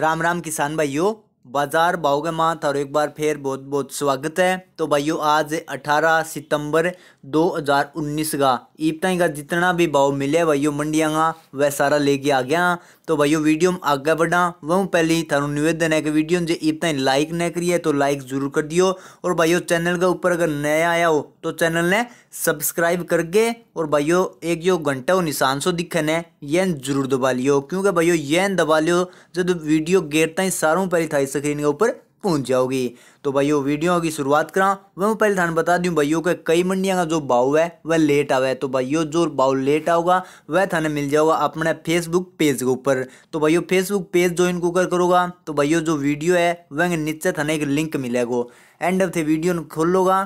राम राम किसान भाइयों बाजार भाव के माँ थारो एक बार फिर बहुत बहुत स्वागत है तो भाइयों आज 18 सितंबर 2019 का तई का जितना भी भाव मिले भाइयों मंडिया का वह सारा लेके आ गया तो भाइयों वीडियो में आगे बढ़ा वह पहले थानू निवेदन है कि वीडियो जो इब्ताई लाइक न करिए तो लाइक जरूर कर दियो और भाइयों चैनल के ऊपर अगर नया आया हो तो चैनल ने सब्सक्राइब करके और भाइयों एक जो घंटा निशान सो दिखन है ये जरूर दबा लियो क्योंकि भाइयों ये दबा लियो जब वीडियो गेरता ही सारों पहले थाई स्क्रीन के ऊपर पहुंच जाओगी तो भाइयों वीडियो की शुरुआत करा वह मैं पहले थाना बता दूं भाइयों के कई मंडियाँ का जो भाव है वह लेट आवा है तो भाइयों जो भाव लेट आओगा वह थाने मिल जाओगा अपने फेसबुक पेज के ऊपर तो भाइयों फेसबुक पेज जो इनको कर करोगा तो भाइयों जो वीडियो है वह नीचे थाने एक लिंक मिलेगा एंड ऑफ थे वीडियो खोलोगा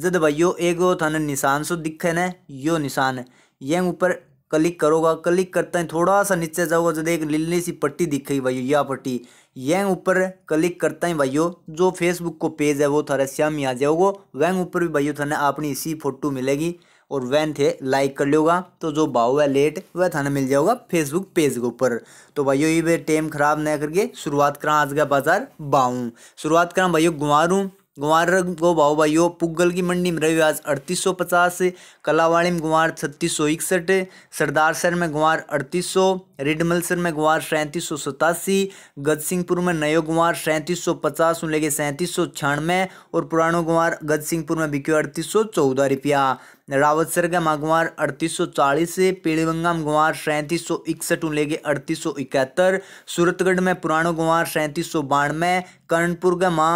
जद भाई यो था थाने निशान सो दिखे ना यो निशान है ये ऊपर क्लिक करोगा क्लिक करते हैं थोड़ा सा नीचे जाओगे जब एक नीली सी पट्टी दिखेगी भाई यह पट्टी यंग ऊपर क्लिक करता है भाइयों जो फेसबुक को पेज है वो थारे श्यामी आ जाओगे वैंग ऊपर भी भाइयों थाने अपनी इसी फोटो मिलेगी और वैन थे लाइक कर लेगा तो जो भाव है लेट वह थाने मिल जाओगा फेसबुक पेज के ऊपर तो भाइयों ये टाइम खराब ना करके शुरुआत करा आज का बाजार बाऊँ शुरुआत करा भाइयों गुआरूँ ग्वार को भाव भाइयों पुगल की मंडी में रविवाज अड़तीस सौ पचास कलावाड़ी में ग्वार छत्तीस सौ इकसठ सरदार सर में ग्वार अड़तीस सौ रिडमल सर में ग्वार सैंतीस सौ सतासी गज सिंहपुर में नयो ग्वार सैंतीस सौ पचास उन लेके सैंतीस सौ छियानवे और पुरानो ग्वार सिंहपुर में बिक्यो अड़तीस सौ चौदह रुपया रावतसर का मागवार अड़तीस सौ चालीस पीड़ीबंगा में गुआर सैंतीस सौ इकसठ उन लेके अड़तीस सौ इकहत्तर सूरतगढ़ में पुरानो गुआर सैंतीस सौ बानवे कर्णपुर का माँ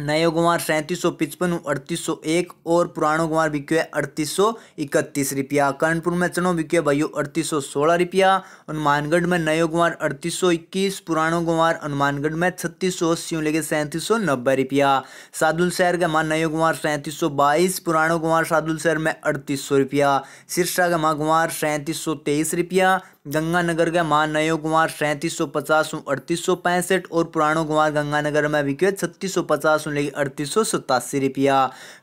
नयो कुमार सैंतीस सौ पिचपन अड़तीस सौ एक और पुरानो कुमार बिक्यो है अड़तीस सौ इकतीस रुपया कर्णपुर में चनो बिक्यो है भाइयों अड़तीस सौ सोलह रुपया हनुमानगढ़ में नयो कुमार अड़तीस सौ इक्कीस पुराणों गुमार हनुमानगढ़ में छत्तीस सौ अस्सी लेके सैंतीस सौ नब्बे रुपया सादुल शहर का माँ नयो कुमार सैंतीस सौ बाईस पुराणों कुमार सादुल शहर में अड़तीस सौ रुपया सिरसा का माँ कुमार सैंतीस सौ तेईस रुपया गंगानगर का मां नयो कुमार सैंतीस सौ पचास अड़तीस सौ पैंसठ और पुराणों कुमार गंगानगर में बिक्यो छत्तीस सौ पचास सुन लेगी अड़तीस सौ सतासी रुपया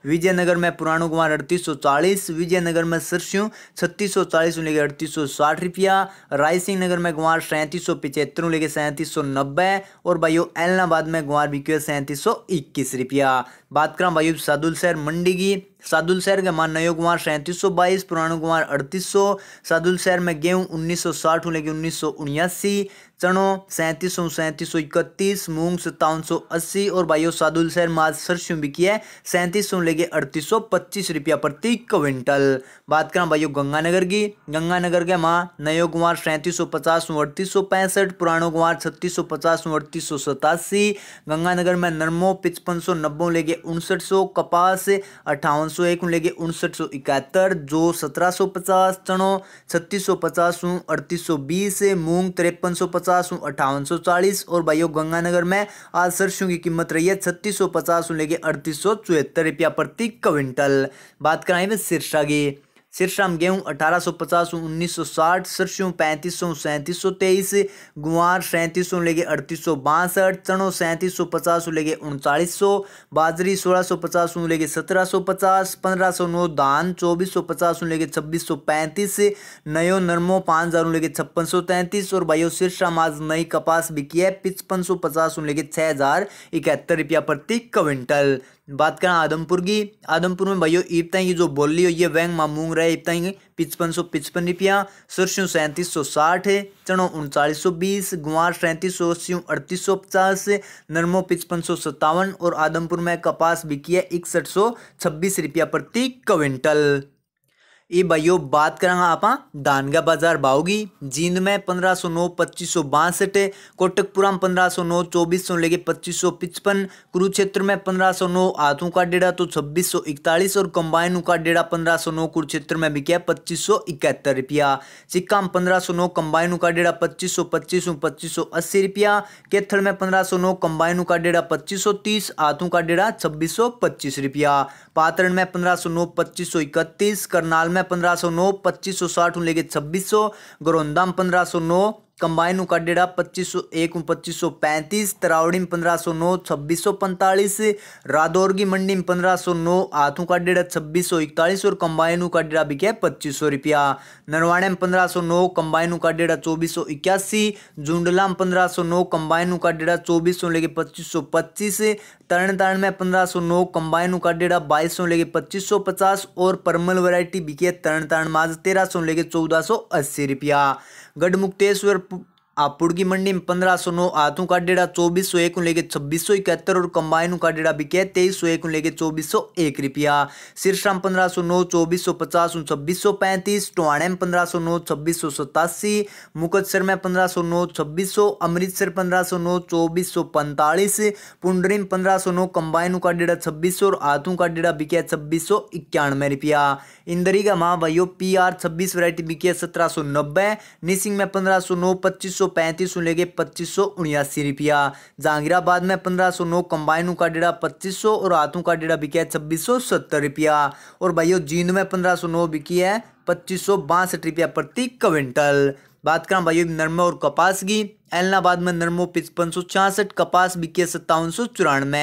विजयनगर में पुराणों कुमार अड़तीस सौ चालीस विजयनगर में सरसियों छत्तीस सौ चालीस सुन लेगी अड़तीस सौ साठ रुपया रायसिंह नगर में गुमार सैंतीस सौ पिचहत्तर लेके सैंतीस सौ नब्बे और भाइयों एलनाबाद में गुमार बिकी सैंतीस सौ इक्कीस रुपया बात करा भाई सादुल शहर मंडी की सादुल शहर के मान नयो कुमार सैंतीस सौ बाईस पुराणो कुमार अड़तीस सौ सादुल शहर में गेहूँ उन्नीस सौ साठ लेके उन्नीस सौ उन्यासी चनो सैंतीस सौ सैंतीस सौ इकतीस मूंग सत्तावन सौ अस्सी और भाइयों सादुल शहर में आज सरसों बिकी है सैंतीस सौ लेके अड़तीस सौ पच्चीस रुपया प्रति क्विंटल बात करा भाइयों गंगानगर की गंगानगर के माँ नयो कुमार सैंतीस सौ पचास अड़तीस सौ पैंसठ पुराणो कुमार छत्तीस सौ पचास अड़तीस सौ सतासी गंगानगर में नरमो पचपन सौ नब्बे लेके उनसठ सौ कपास अठावन सौ एक लेके उनसठ सौ इकहत्तर जो सत्रह सौ पचास चनो छत्तीस सौ पचास हूँ अड़तीस सौ बीस मूंग तिरपन सौ पचास हूँ अठावन सौ चालीस और भाइयों गंगानगर में आज सरसों की कीमत रही है छत्तीस सौ पचास हूँ लेके अड़तीस सौ चौहत्तर रुपया प्रति क्विंटल बात कराएं मैं सिरसा की सिरसम गेहूँ अठारह सौ पचास उन्नीस सौ साठ सरसों पैंतीस सौ सैंतीस सौ तेईस गुआर सैंतीस सौ लेके अड़तीस सौ बासठ चनों सैंतीस सौ पचास लेके उनचालीस सौ बाजरी सोलह सौ पचास लेके सत्रह सौ पचास पंद्रह सौ नौ धान चौबीस सौ पचास लेके छब्बीस सौ पैंतीस नयो नरमो पाँच हज़ार लेके छप्पन सौ तैंतीस और भाइयों सिरसम आज नई कपास बिकी है पचपन सौ पचास लेके छः हज़ार इकहत्तर रुपया प्रति क्विंटल बात करें आदमपुर की आदमपुर में भाइयों इबताई की जो बोली हो ये वैंग मामूंग रहे इबताई की पिचपन सौ पिचपन रुपया सरसों सैंतीस सौ साठ चनो उनचालीस सौ बीस गुआर सैंतीस सौ अस्सी अड़तीस सौ पचास नरमो पिचपन सौ सत्तावन और आदमपुर में कपास बिकी है इकसठ सौ छब्बीस रुपया प्रति क्विंटल ए भाइयों बात करा आप दानगा बाजार बाउगी जींद में पंद्रह सौ नौ पच्चीस सौ बासठ कोटकपुरा में पंद्रह सौ नौ चौबीस सौ लेके पच्चीस सौ पचपन कुरुक्षेत्र में पंद्रह सौ नौ हाथों का डेढ़ा तो छब्बीस सौ इकतालीस और कम्बाइन का डेढ़ा पंद्रह सौ नौ कुरुक्षेत्र में बिका पच्चीस सौ इकहत्तर रुपया सिक्का में पंद्रह सौ नौ कम्बाइन का डेढ़ा पच्चीस सौ पच्चीस पच्चीस सौ अस्सी रुपया केथल में पंद्रह सौ नौ कंबाइनों का डेढ़ा पच्चीस सौ तीस हाथों का डेढ़ा छब्बीस सौ पच्चीस रुपया पातरण में पंद्रह सौ नौ पच्चीस सौ इकतीस करनाल में पंद्रह सौ नौ पच्चीस सौ साठ लेके छब्बीस सौ गोरोंदाम पंद्रह सौ नौ कंबाइन डेढ़ा पच्चीस सौ एक पच्चीस सौ पैंतीस तरावड़ी में पंद्रह सौ नौ छब्बीस सौ पैंतालीस रादौर की मंडी में पंद्रह सौ नौ हाथों का डेढ़ा छब्बीस सौ इकतालीस और कंबाइनों का डेढ़ा बिके पच्चीस सौ रुपया नरवाणे में पंद्रह सौ नौ कंबाइनों का डेढ़ा चौबीस सौ इक्यासी झुंडला में पंद्रह सौ नौ कंबाइनों का डेढ़ा चौबीस सौ लेके पच्चीस सौ पच्चीस तरण तारण में पंद्रह सौ नौ कंबाइनों का डेढ़ा बाईस सौ लेके पच्चीस सौ पचास और परमल वैरायटी बिके तरण तारण माज तेरह सौ लेके चौदह सौ अस्सी रुपया गढ़मुक्तेश्वर आपुड़ की मंडी में पंद्रह सौ नौ आतू का डेढ़ा चौबीस सौ एक लेके छब्बीस सौ इकहत्तर और कंबाइन का डेढ़ा बिके तेईस सौ एक लेके चौबीस सौ एक रुपया सिरसा में पंद्रह सौ नौ चौबीस सौ पचास छब्बीस सौ पैंतीस टोहाणे में पंद्रह सौ नौ छब्बीस सौ सतासी मुकतसर में पंद्रह सौ नौ छब्बीस सौ अमृतसर पंद्रह सौ नौ चौबीस सौ पैंतालीस पुंडरी में पंद्रह सौ नौ कंबाइन का डेढ़ा छब्बीस सौ और आतू का डेढ़ा बिके छब्बीस सौ इक्यानवे रुपया इंदरी का महा भाइयों पी आर छब्बीस वरायटी बिके सत्रह सौ नब्बे निसिंग में पंद्रह सौ नौ पच्चीस सौ लेके पच्चीस सौ रुपया जहांगीराबाद में पंद्रह सौ नौ कंबाइनों का डेढ़ा पच्चीस और हाथों का डेढ़ा बिका है छब्बीस सौ रुपया और भाइयों जींद में पंद्रह सौ नौ बिकी है पच्चीस सौ रुपया प्रति क्विंटल बात करें भाइयों नरमा और कपास की एलनाबाद में नरमो पचपन सौ छियासठ कपास बिके सत्तावन सौ चौरानवे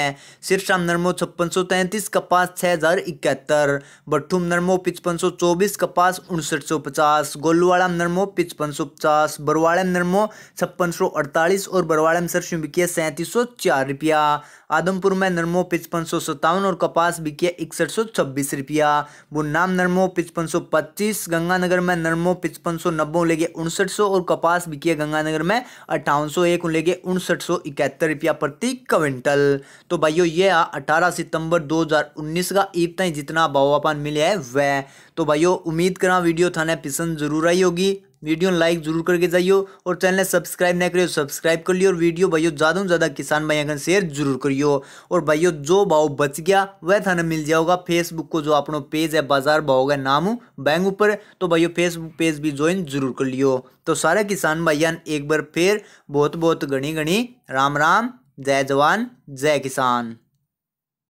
सिरसा नरमो छप्पन सौ तैंतीस कपास छः हज़ार इकहत्तर भट्ठूम नरमो पचपन सौ चौबीस कपास उनसठ सौ पचास गोलूवाड़ा नरमो पचपन सौ पचास बरवाड़म नरमो छप्पन सौ अड़तालीस और में सरसों बिके सैंतीस सौ चार रुपया आदमपुर में नरमो पचपन सौ सत्तावन और कपास बिके इकसठ सौ छब्बीस रुपया बुन्नाम नरमो पचपन सौ पच्चीस गंगानगर में नरमो पचपन सौ नब्बे लेके उनसठ सौ और कपास बिके गंगानगर में अट्ठावन सौ एक लेके उनसठ सौ इकहत्तर रुपया प्रति क्विंटल तो भाइयों ये अठारह सितंबर 2019 का ईद तक जितना भाव अपन मिले है वह तो भाइयों उम्मीद करा वीडियो थाने पसंद जरूर आई होगी वीडियो लाइक जरूर करके जाइयो और चैनल सब्सक्राइब ना करियो सब्सक्राइब कर लियो और वीडियो भाइयों ज़्यादा से ज़्यादा किसान भाइयों का शेयर जरूर करियो और भाइयों जो भाव बच गया वह थाना मिल जाओगा फेसबुक को जो अपनो पेज है बाजार भाव का नाम बैंक ऊपर तो भाइयों फेसबुक पेज भी ज्वाइन जरूर कर लियो तो सारे किसान भाइयान एक बार फिर बहुत बहुत घनी घनी राम राम जय जवान जय किसान